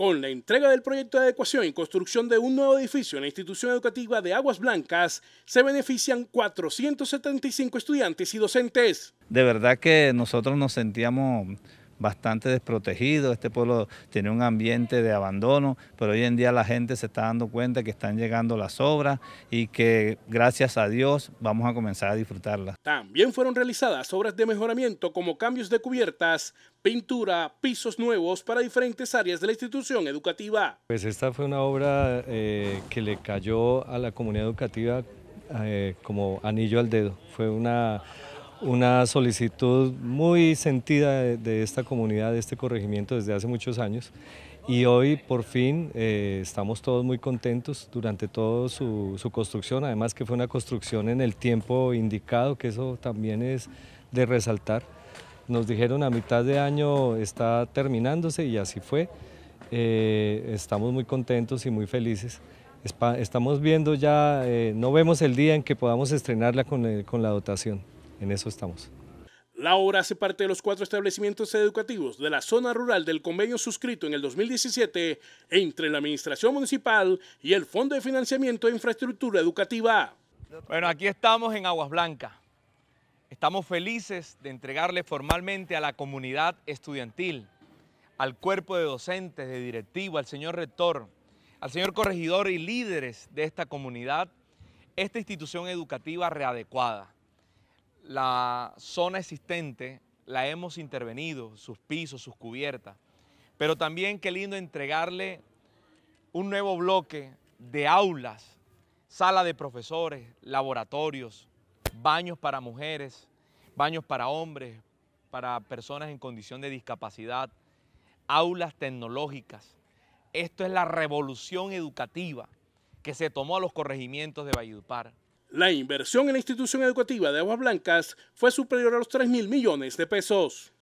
Con la entrega del proyecto de adecuación y construcción de un nuevo edificio en la institución educativa de Aguas Blancas, se benefician 475 estudiantes y docentes. De verdad que nosotros nos sentíamos bastante desprotegido, este pueblo tiene un ambiente de abandono, pero hoy en día la gente se está dando cuenta que están llegando las obras y que gracias a Dios vamos a comenzar a disfrutarlas. También fueron realizadas obras de mejoramiento como cambios de cubiertas, pintura, pisos nuevos para diferentes áreas de la institución educativa. Pues esta fue una obra eh, que le cayó a la comunidad educativa eh, como anillo al dedo. Fue una una solicitud muy sentida de, esta comunidad, de este corregimiento desde hace muchos años y hoy por fin eh, estamos todos muy contentos durante toda su, construcción, además que fue una construcción en el tiempo indicado, que eso también es de resaltar. Nos dijeron a mitad de año está terminándose y así fue. Eh, estamos muy contentos y muy felices. Estamos viendo ya, eh, no vemos el día en que podamos estrenarla con la dotación en eso estamos. La obra hace parte de los cuatro establecimientos educativos de la zona rural del convenio suscrito en el 2017 entre la Administración Municipal y el Fondo de Financiamiento de Infraestructura Educativa. Bueno, aquí estamos en Aguas Blancas. Estamos felices de entregarle formalmente a la comunidad estudiantil, al cuerpo de docentes, de directivo, al señor rector, al señor corregidor y líderes de esta comunidad, esta institución educativa readecuada la zona existente la hemos intervenido, sus pisos, sus cubiertas, pero también qué lindo entregarle un nuevo bloque de aulas, sala de profesores, laboratorios, baños para mujeres, baños para hombres, para personas en condición de discapacidad, aulas tecnológicas. Esto es la revolución educativa que se tomó a los corregimientos de Valledupar. La inversión en la institución educativa de Aguas Blancas fue superior a los 3 mil millones de pesos.